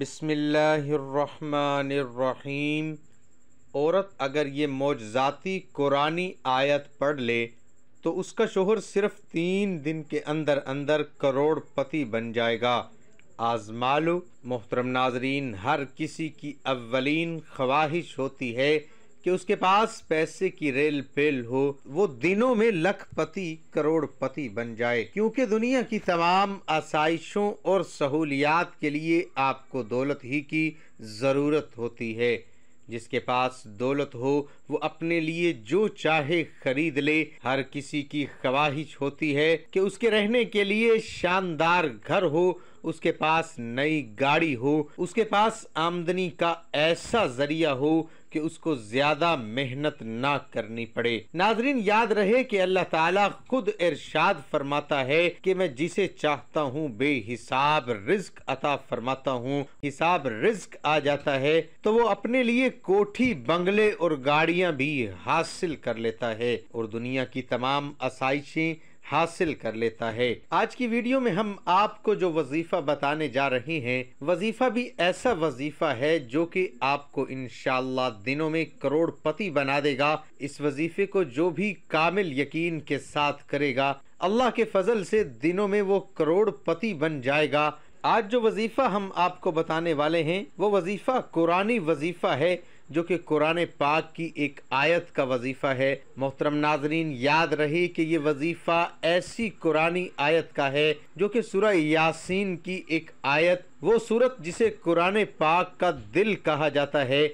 बसमीम औरत अगर ये मौजाती कुरानी आयत पढ़ ले तो उसका शोहर सिर्फ तीन दिन के अंदर अंदर करोड़पति बन जाएगा आजमा लो मोहतरम नाजरीन हर किसी की अवलिन ख्वाहिश होती है कि उसके पास पैसे की रेल पेल हो वो दिनों में लखपति करोड़पति बन जाए क्योंकि दुनिया की तमाम आसाइशों और सहूलियात के लिए आपको दौलत ही की ज़रूरत होती है जिसके पास दौलत हो वो अपने लिए जो चाहे खरीद ले हर किसी की ख्वाहिश होती है कि उसके रहने के लिए शानदार घर हो उसके पास नई गाड़ी हो उसके पास आमदनी का ऐसा जरिया हो कि उसको ज्यादा मेहनत ना करनी पड़े नाजरीन याद रहे कि अल्लाह ताला खुद इरशाद फरमाता है कि मैं जिसे चाहता हूँ बेहिसाब रिस्क अता फरमाता हूँ हिसाब रिस्क आ जाता है तो वो अपने लिए कोठी बंगले और गाड़ियां भी हासिल कर लेता है और दुनिया की तमाम आसाइशें हासिल कर लेता है आज की वीडियो में हम आपको जो वजीफा बताने जा रहे हैं वजीफा भी ऐसा वजीफा है जो कि आपको इनशाला दिनों में करोड़पति बना देगा इस वजीफे को जो भी कामिल यकीन के साथ करेगा अल्लाह के फजल से दिनों में वो करोड़पति बन जाएगा आज जो वजीफा हम आपको बताने वाले हैं वो वजीफा कुरानी वजीफा है जो कि कुरान पाक की एक आयत का वजीफ़ा है मोहतरम नाजरीन याद रहे कि ये वजीफ़ा ऐसी कुरानी आयत का है जो कि सुरह यासीन की एक आयत वो सूरत जिसे कुरान पाक का दिल कहा जाता है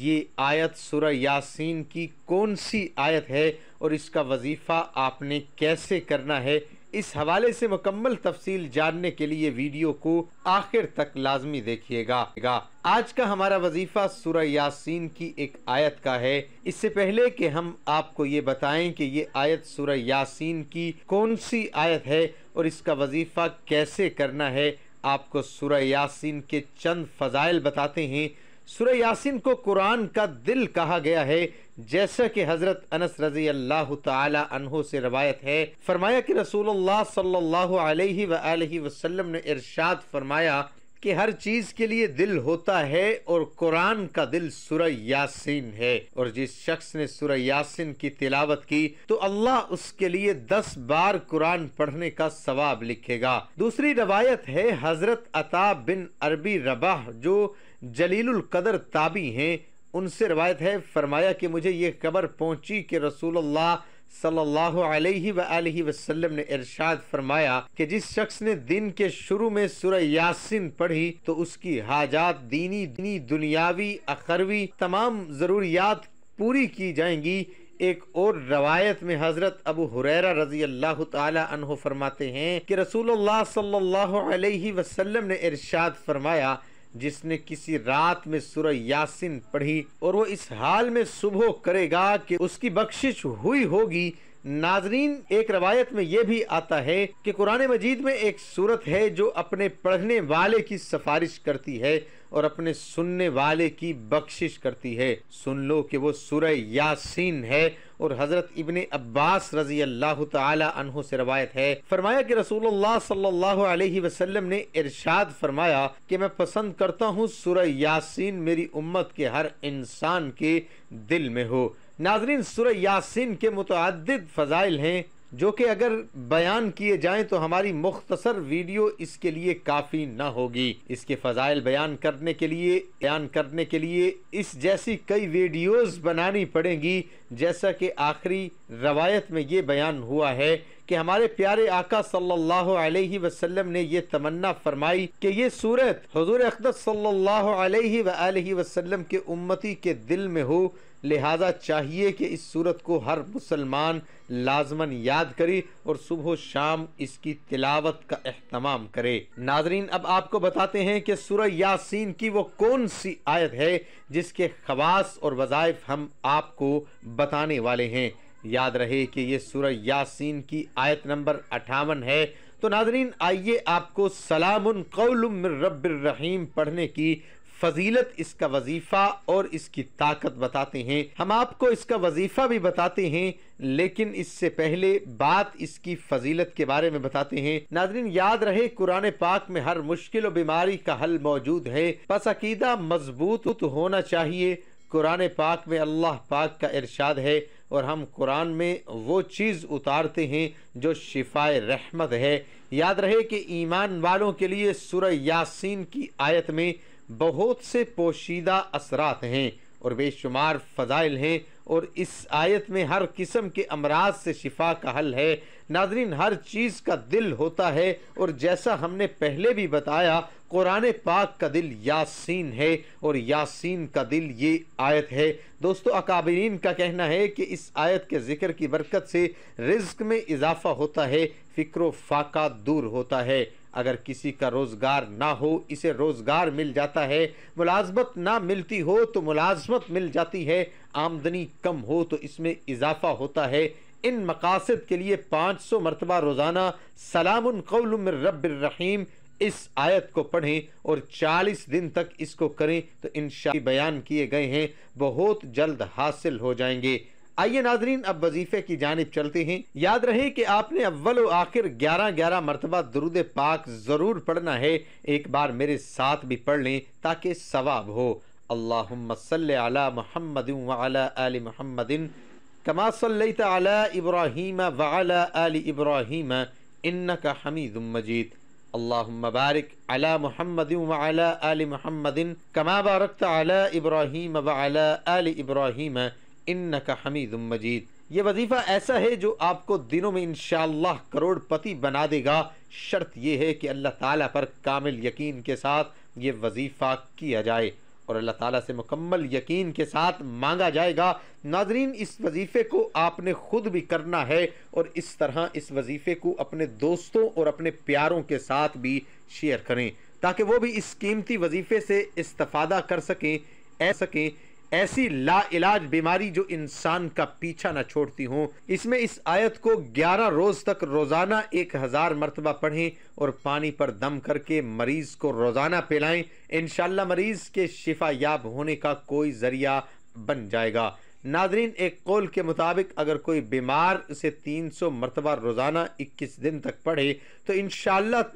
ये आयत सुरह यासीन की कौन सी आयत है और इसका वजीफ़ा आपने कैसे करना है इस हवाले से मुकम्मल तफसील जानने के लिए वीडियो को आखिर तक लाजमी देखिएगा आज का हमारा वजीफा सूर्य यासीन की एक आयत का है इससे पहले कि हम आपको ये बताएं कि ये आयत सूर्य यासीन की कौन सी आयत है और इसका वजीफा कैसे करना है आपको सूर्य यासीन के चंद फजाइल बताते हैं सुरह यासिन को कुरान का दिल कहा गया है जैसा कि हज़रत अनस रजी अल्लाह तहों से रवायत है फरमाया कि रसूलुल्लाह सल्लल्लाहु अलैहि वसल्लम वसल्लम ने इरशाद फरमाया कि हर चीज के लिए दिल होता है और कुरान का दिल सुरह यासीन है और जिस शख्स ने सुर यासीन की तिलावत की तो अल्लाह उसके लिए दस बार कुरान पढ़ने का सवाब लिखेगा दूसरी रवायत है हजरत अता बिन अरबी रबाह जो जलीलुल कदर ताबी हैं उनसे रवायत है फरमाया कि मुझे ये खबर पहुंची कि रसूलुल्लाह सल्लल्लाहु अलैहि अलैहि वसल्लम ने इरशाद फरमाया कि जिस शख्स ने दिन के शुरू में सुर यासिन पढ़ी तो उसकी हाजात दीनी दीनी दुनियावी अखरवी तमाम ज़रूरियात पूरी की जाएंगी एक और रवायत में हज़रत अबू हुरैरा रजी अल्लाह तहो फरमाते हैं कि रसूल सल्लल्लाहु अलैहि ने इरशाद फरमाया जिसने किसी रात में सुरह यासिन पढ़ी और वो इस हाल में सुबह करेगा कि उसकी बख्शिश हुई होगी नाजरीन एक रवायत में यह भी आता है कि कुरान मजीद में एक सूरत है जो अपने पढ़ने वाले की सिफारिश करती है और अपने सुनने वाले की बख्शिश करती है सुन लो कि वो सूरह यासीन है और हजरत इबन अब्बास रजी अल्लाह तहों से रवायत है फरमाया कि रसूलुल्लाह सल्लल्लाहु अलैहि वसल्लम ने इरशाद फरमाया कि मैं पसंद करता हूँ सूरह यासीन मेरी उम्मत के हर इंसान के दिल में हो नाजरीन सुर यासिन के मुतद फ़ज़ाइल हैं जो कि अगर बयान किए जाएं तो हमारी मुख्तसर वीडियो इसके लिए काफ़ी न होगी इसके फ़जाइल बयान करने के लिए बयान करने के लिए इस जैसी कई वीडियोस बनानी पड़ेंगी जैसा कि आखिरी रवायत में ये बयान हुआ है कि हमारे प्यारे आका सल्लल्लाहु अलैहि वसल्लम ने ये तमन्ना फरमाई कि ये सूरत हजूर अखदत सल्लल्लाहु अलैहि व वसल्लम के उम्मती के दिल में हो लिहाजा चाहिए कि इस सूरत को हर मुसलमान लाजमन याद करे और सुबह शाम इसकी तिलावत का अहतमाम करे नाजरीन अब आपको बताते हैं कि सूरह यासीन की वो कौन सी आयत है जिसके खवास और वजायफ हम आपको बताने वाले हैं याद रहे कि ये सूरह यासीन की आयत नंबर अठावन है तो नाजरीन आइए आपको सलाम कौलम रबीम पढ़ने की फजीलत इसका वजीफ़ा और इसकी ताकत बताते हैं हम आपको इसका वजीफ़ा भी बताते हैं लेकिन इससे पहले बात इसकी फजीलत के बारे में बताते हैं नाजरीन याद रहे कुरान पाक में हर मुश्किल और बीमारी का हल मौजूद है पसकीदा मजबूत होना चाहिए कुरान पाक में अल्लाह पाक का इरशाद है और हम कुरान में वो चीज़ उतारते हैं जो शिफाय रहमत है याद रहे कि ईमान वालों के लिए सुर यासीन की आयत में बहुत से पोशीदा असरात हैं और बेशुमार फ़जाइल हैं और इस आयत में हर किस्म के अमराज से शिफा का हल है नाजरीन हर चीज़ का दिल होता है और जैसा हमने पहले भी बताया कुरान पाक का दिल यासीन है और यासीन का दिल ये आयत है दोस्तों अकाबरीन का कहना है कि इस आयत के ज़िक्र की बरकत से रिज्क में इजाफ़ा होता है फ़िक्र फाका दूर होता है अगर किसी का रोज़गार ना हो इसे रोज़गार मिल जाता है मुलाजमत ना मिलती हो तो मुलाजमत मिल जाती है आमदनी कम हो तो इसमें इजाफ़ा होता है इन मकासद के लिए पाँच सौ मरतबा रोज़ाना सलाम रबीम इस आयत को पढ़ें और 40 दिन तक इसको करें तो इन बयान किए गए हैं बहुत जल्द हासिल हो जाएंगे आइए नाजरीन अब वजीफे की जानब चलते हैं याद रहे कि आपने अव्वल आखिर ग्यारह ग्यारह मरतबा दरुद पाक ज़रूर पढ़ना है एक बार मेरे साथ भी पढ़ लें ताकि सवाब हो अल्लाह महमद आल महमदिन कमा इब्राहिम वाला इब्राहिम इन्न हमीद मजीद अल्लाबारक महमद आल महमदिन कमा बारकत आल इब्राहिम वाला आल इब्राहिम इन का हमीद मजीद ये वजीफ़ा ऐसा है जो आपको दिनों में इन करोड़पति बना देगा शर्त यह है कि अल्लाह ताला पर कामिल यकीन के साथ ये वजीफ़ा किया जाए और अल्लाह ताला से मुकम्मल यकीन के साथ मांगा जाएगा नाजरीन इस वजीफ़े को आपने ख़ुद भी करना है और इस तरह इस वजीफ़े को अपने दोस्तों और अपने प्यारों के साथ भी शेयर करें ताकि वो भी इस कीमती वजीफ़े से इस्तफ़ादा कर सकें ऐ सकें ऐसी लाइलाज बीमारी जो इंसान का पीछा न छोड़ती हो इसमें इस आयत को 11 रोज तक रोजाना एक हजार मरतबा पढ़ें और पानी पर दम करके मरीज को रोजाना पिलाएं इनशाला मरीज के शिफा याब होने का कोई जरिया बन जाएगा नादरीन एक कौल के मुताबिक अगर कोई बीमार इसे 300 मरतबा रोज़ाना इक्कीस दिन तक पढ़े तो इन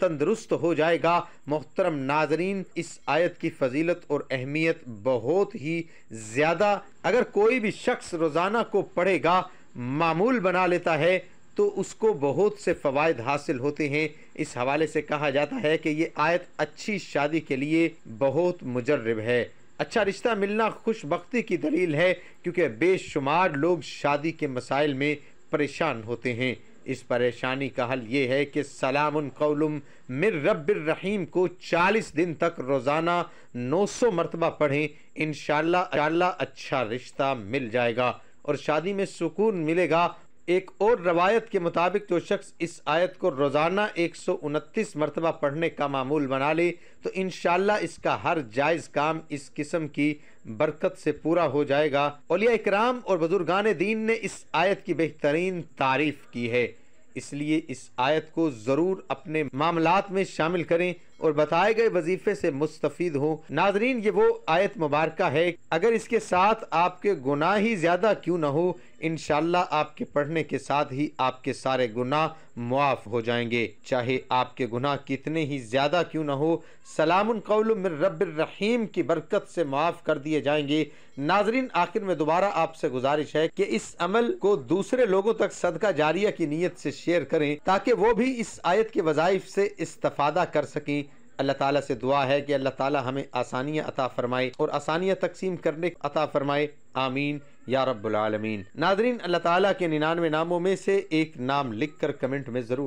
तंदुरुस्त हो जाएगा मोहतरम नाजरीन इस आयत की फजीलत और अहमियत बहुत ही ज़्यादा अगर कोई भी शख्स रोज़ाना को पढ़ेगा मामूल बना लेता है तो उसको बहुत से फ़वाद हासिल होते हैं इस हवाले से कहा जाता है कि ये आयत अच्छी शादी के लिए बहुत मुजरब है अच्छा रिश्ता मिलना खुशबकती की दलील है क्योंकि बेशुमार लोग शादी के मसाइल में परेशान होते हैं इस परेशानी का हल ये है कि सलाम कौलम मिर रहीम को 40 दिन तक रोज़ाना 900 मरतबा पढ़ें इन अच्छा रिश्ता मिल जाएगा और शादी में सुकून मिलेगा एक और रवायत के मुताबिक जो शख्स इस आयत को रोज़ाना एक सौ उनतीस मरतबा पढ़ने का मामूल बना ले तो इन इसका हर जायज़ काम इस किस्म की बरकत से पूरा हो जाएगा ओलिया इकराम और बुजुर्गान दीन ने इस आयत की बेहतरीन तारीफ़ की है इसलिए इस आयत को ज़रूर अपने मामलात में शामिल करें और बताए गए वजीफे से मुस्तफ़ीद हो नाजरीन ये वो आयत मुबारक है अगर इसके साथ आपके गुनाह ही ज़्यादा क्यों ना हो इन आपके पढ़ने के साथ ही आपके सारे गुनाह मुआफ़ हो जाएंगे चाहे आपके गुनाह कितने ही ज़्यादा क्यों ना हो सलाम कौलम रबीम की बरकत से मुआफ़ कर दिए जाएंगे नाजरीन आखिर में दोबारा आपसे गुजारिश है कि इस अमल को दूसरे लोगों तक सदका जारिया की नीयत से शेयर करें ताकि वो भी इस आयत के वजाइफ से इस्तफादा कर सकें अल्लाह ताला से दुआ है कि अल्लाह ताला हमें आसानियाँ अता फ़रमाए और आसानियाँ तकसीम करने अता फ़रमाए आमीन या रब्बुल आलमीन नादरीन अल्लाह ताला के निन्यानवे नामों में से एक नाम लिख कर कमेंट में ज़रूर